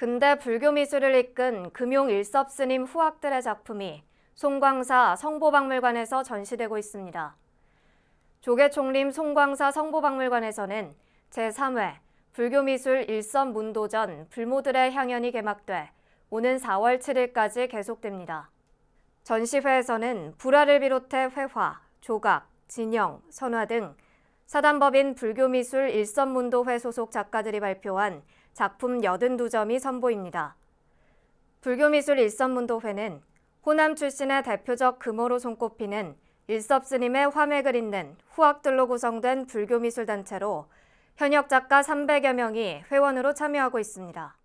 근대 불교 미술을 이끈 금용 일섭 스님 후학들의 작품이 송광사 성보박물관에서 전시되고 있습니다. 조계총림 송광사 성보박물관에서는 제3회 불교미술 일선 문도전 불모들의 향연이 개막돼 오는 4월 7일까지 계속됩니다. 전시회에서는 불화를 비롯해 회화, 조각, 진영, 선화 등 사단법인 불교미술 일선문도회 소속 작가들이 발표한 작품 82점이 선보입니다. 불교미술 일선문도회는 호남 출신의 대표적 금호로 손꼽히는 일섭 스님의 화맥을 잇는 후학들로 구성된 불교미술단체로 현역 작가 300여 명이 회원으로 참여하고 있습니다.